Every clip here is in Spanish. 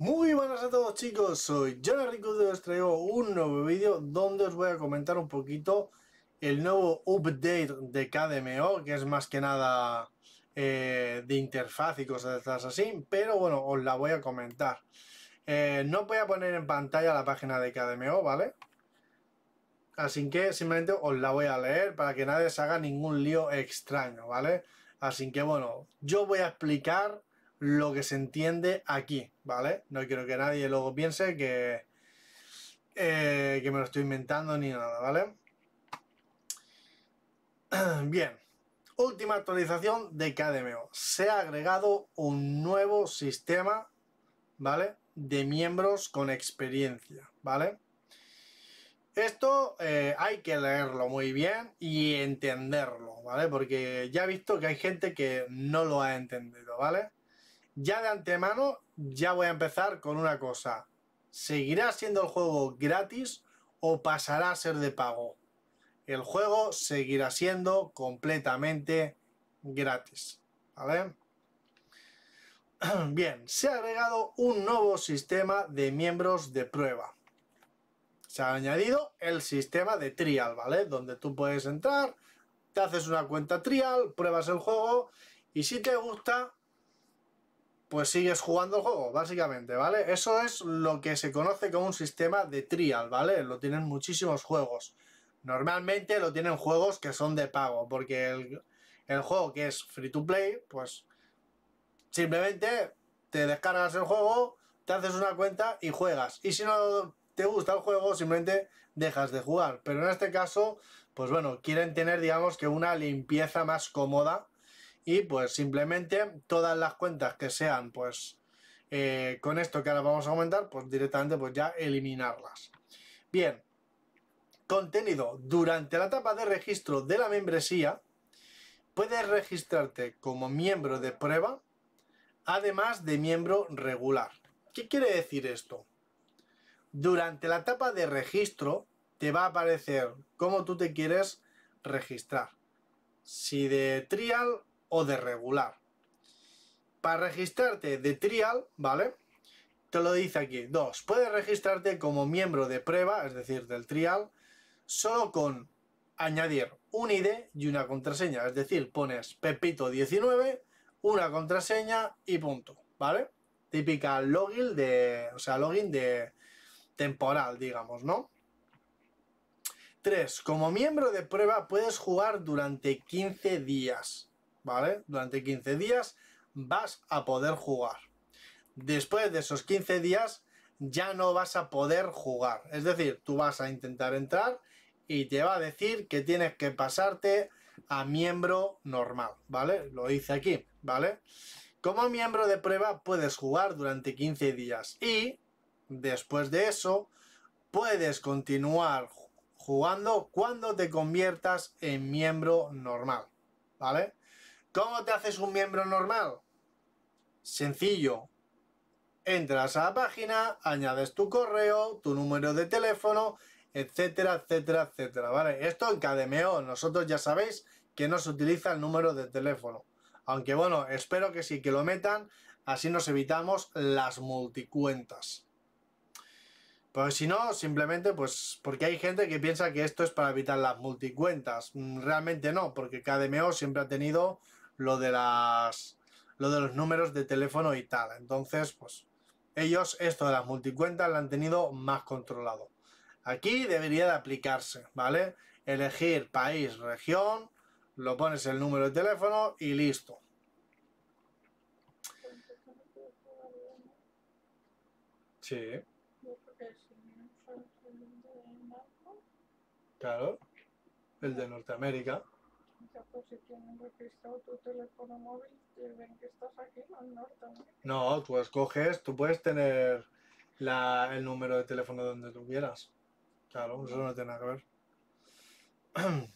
Muy buenas a todos chicos, soy John Rico y os traigo un nuevo vídeo donde os voy a comentar un poquito el nuevo update de KDMO, que es más que nada eh, de interfaz y cosas de así, pero bueno, os la voy a comentar. Eh, no voy a poner en pantalla la página de KDMO, ¿vale? Así que simplemente os la voy a leer para que nadie se haga ningún lío extraño, ¿vale? Así que bueno, yo voy a explicar lo que se entiende aquí, ¿vale? No quiero que nadie luego piense que, eh, que me lo estoy inventando ni nada, ¿vale? Bien, última actualización de KDMO. Se ha agregado un nuevo sistema, ¿vale? De miembros con experiencia, ¿vale? Esto eh, hay que leerlo muy bien y entenderlo, ¿vale? Porque ya he visto que hay gente que no lo ha entendido, ¿vale? ya de antemano, ya voy a empezar con una cosa. ¿Seguirá siendo el juego gratis o pasará a ser de pago? El juego seguirá siendo completamente gratis. Bien, se ha agregado un nuevo sistema de miembros de prueba. Se ha añadido el sistema de trial, ¿vale? Donde tú puedes entrar, te haces una cuenta trial, pruebas el juego y si te gusta, pues sigues jugando el juego, básicamente, ¿vale? Eso es lo que se conoce como un sistema de trial, ¿vale? Lo tienen muchísimos juegos. Normalmente lo tienen juegos que son de pago, porque el, juego que es free to play, pues simplemente te descargas el juego, te haces una cuenta y juegas. Y si no te gusta el juego, simplemente dejas de jugar. Pero en este caso, pues bueno, quieren tener, digamos, que una limpieza más cómoda y pues simplemente todas las cuentas que sean pues eh, con esto que ahora vamos a aumentar pues directamente pues ya eliminarlas bien contenido durante la etapa de registro de la membresía puedes registrarte como miembro de prueba además de miembro regular ¿qué quiere decir esto? durante la etapa de registro te va a aparecer cómo tú te quieres registrar si de trial de regular. Para registrarte de trial, ¿vale? Te lo dice aquí. Dos, puedes registrarte como miembro de prueba, es decir, del trial, solo con añadir un ID y una contraseña. Es decir, pones Pepito19, una contraseña y punto, ¿vale? Típica login de, o sea, login de temporal, digamos, ¿no? 3. Como miembro de prueba puedes jugar durante 15 días. ¿vale? Durante 15 días vas a poder jugar. Después de esos 15 días ya no vas a poder jugar. Es decir, tú vas a intentar entrar y te va a decir que tienes que pasarte a miembro normal, ¿vale? Lo hice aquí, ¿vale? Como miembro de prueba puedes jugar durante 15 días y después de eso puedes continuar jugando cuando te conviertas en miembro normal, ¿vale? ¿Cómo te haces un miembro normal? Sencillo. Entras a la página, añades tu correo, tu número de teléfono, etcétera, etcétera, etcétera. Vale, esto en KDMO. Nosotros ya sabéis que no se utiliza el número de teléfono. Aunque bueno, espero que sí que lo metan, así nos evitamos las multicuentas. Pues si no, simplemente pues porque hay gente que piensa que esto es para evitar las multicuentas. Mm, realmente no, porque KDMO siempre ha tenido lo de las lo de los números de teléfono y tal. Entonces, pues ellos esto de las multicuentas lo han tenido más controlado. Aquí debería de aplicarse, ¿vale? Elegir país, región, lo pones el número de teléfono y listo. Sí. Claro, el de Norteamérica si tienen registrado tu teléfono móvil, y ven que estás aquí Norte. No, tú escoges, tú puedes tener el número de teléfono donde tú quieras. Claro, eso no tiene nada que ver.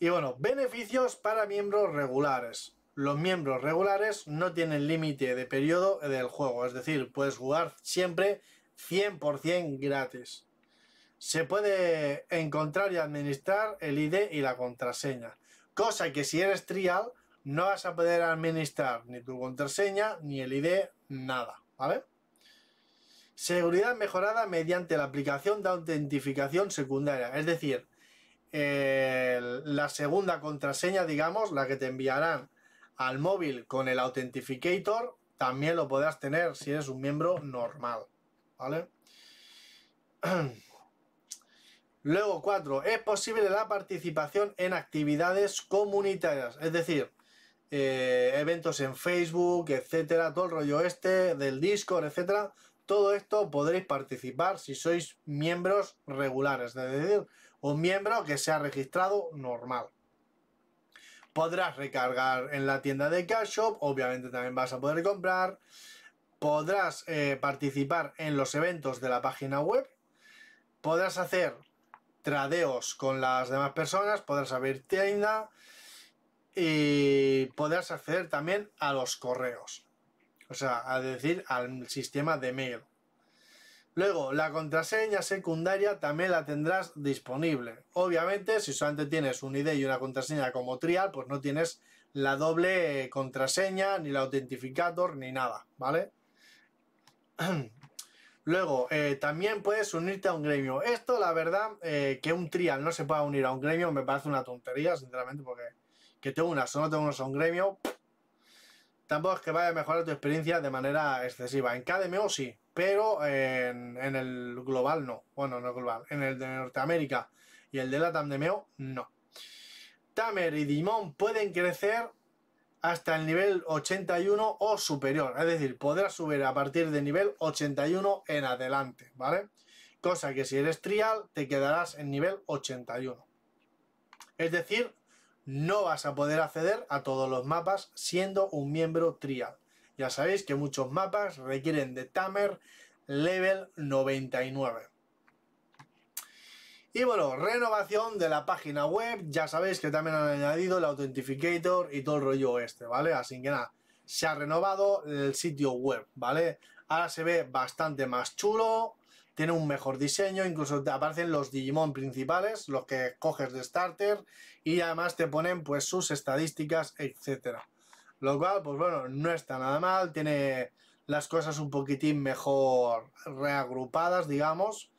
Y bueno, beneficios para miembros regulares. Los miembros regulares no tienen límite de periodo del juego, es decir, puedes jugar siempre 100% gratis se puede encontrar y administrar el ID y la contraseña. Cosa que si eres trial no vas a poder administrar ni tu contraseña, ni el ID, nada, ¿vale? Seguridad mejorada mediante la aplicación de autentificación secundaria, es decir, la segunda contraseña, digamos, la que te enviarán al móvil con el Authentificator, también lo podrás tener si eres un miembro normal, ¿vale? Luego, cuatro, es posible la participación en actividades comunitarias, es decir, eh, eventos en Facebook, etcétera, todo el rollo este, del Discord, etcétera. Todo esto podréis participar si sois miembros regulares, es decir, un miembro que se ha registrado normal. Podrás recargar en la tienda de Cash Shop, obviamente también vas a poder comprar. Podrás eh, participar en los eventos de la página web. Podrás hacer tradeos con las demás personas, podrás abrir tienda y podrás acceder también a los correos, o sea, a decir, al sistema de mail. Luego, la contraseña secundaria también la tendrás disponible. Obviamente, si solamente tienes un ID y una contraseña como trial, pues no tienes la doble contraseña, ni la autentificador ni nada, ¿vale? Luego, eh, también puedes unirte a un gremio. Esto, la verdad, eh, que un trial no se pueda unir a un gremio me parece una tontería, sinceramente, porque que te unas o no te unas a un gremio, tampoco es que vaya a mejorar tu experiencia de manera excesiva. En KDMO sí, pero en, el global no. Bueno, no global, en el de Norteamérica y el de la no. Tamer y Dimon pueden crecer hasta el nivel 81 o superior, es decir, podrás subir a partir del nivel 81 en adelante, ¿vale? Cosa que si eres trial te quedarás en nivel 81. Es decir, no vas a poder acceder a todos los mapas siendo un miembro trial. Ya sabéis que muchos mapas requieren de Tamer level 99. Y bueno, renovación de la página web, ya sabéis que también han añadido el Authenticator y todo el rollo este, ¿vale? Así que nada, se ha renovado el sitio web, ¿vale? Ahora se ve bastante más chulo, tiene un mejor diseño, incluso te aparecen los Digimon principales, los que coges de starter, y además te ponen pues sus estadísticas, etcétera. Lo cual, pues bueno, no está nada mal, tiene las cosas un poquitín mejor reagrupadas, digamos.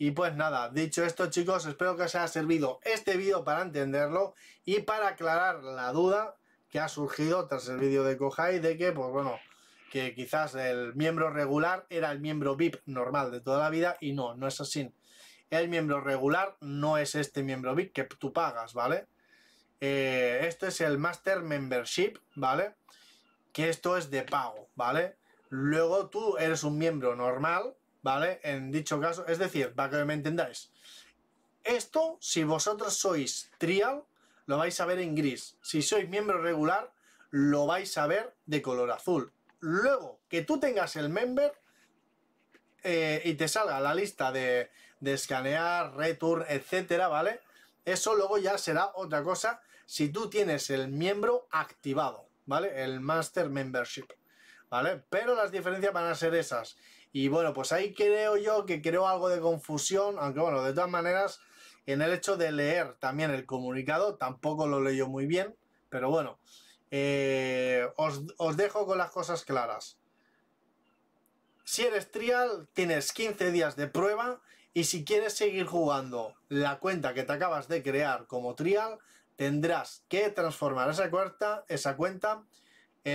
Y pues nada, dicho esto chicos, espero que os haya servido este vídeo para entenderlo y para aclarar la duda que ha surgido tras el vídeo de Kohai de que, pues bueno, que quizás el miembro regular era el miembro VIP normal de toda la vida y no, no es así. El miembro regular no es este miembro VIP que tú pagas, ¿vale? Eh, este es el Master Membership, ¿vale? Que esto es de pago, ¿vale? Luego tú eres un miembro normal, ¿vale? En dicho caso, es decir, para que me entendáis, esto, si vosotros sois trial, lo vais a ver en gris. Si sois miembro regular, lo vais a ver de color azul. Luego, que tú tengas el member eh, y te salga la lista de, de escanear, return, etcétera, ¿vale? Eso luego ya será otra cosa si tú tienes el miembro activado, ¿vale? El Master Membership, ¿vale? Pero las diferencias van a ser esas. Y bueno, pues ahí creo yo que creo algo de confusión, aunque bueno, de todas maneras, en el hecho de leer también el comunicado, tampoco lo leyó muy bien, pero bueno, eh, os, dejo con las cosas claras. Si eres trial, tienes 15 días de prueba y si quieres seguir jugando la cuenta que te acabas de crear como trial, tendrás que transformar esa cuenta, esa cuenta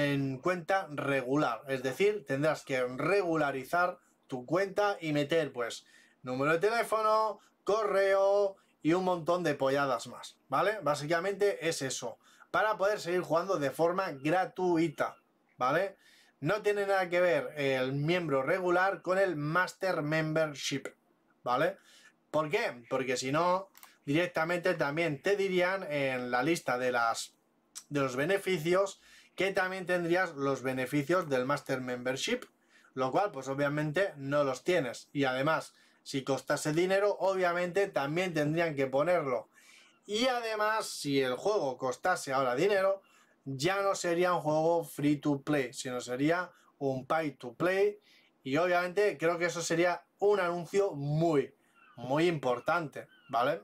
en cuenta regular. Es decir, tendrás que regularizar tu cuenta y meter pues número de teléfono, correo y un montón de polladas más. ¿Vale? Básicamente es eso. Para poder seguir jugando de forma gratuita. ¿Vale? No tiene nada que ver el miembro regular con el Master Membership. ¿Vale? ¿Por qué? Porque si no, directamente también te dirían en la lista de, las, de los beneficios que también tendrías los beneficios del Master Membership, lo cual pues obviamente no los tienes. Y además, si costase dinero, obviamente también tendrían que ponerlo. Y además, si el juego costase ahora dinero, ya no sería un juego free to play, sino sería un pay to play. Y obviamente creo que eso sería un anuncio muy, muy importante, ¿vale?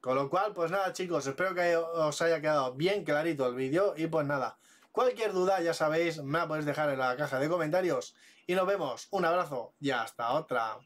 Con lo cual, pues nada chicos, espero que os haya quedado bien clarito el vídeo y pues nada, Cualquier duda, ya sabéis, me la podéis dejar en la caja de comentarios. Y nos vemos. Un abrazo y hasta otra.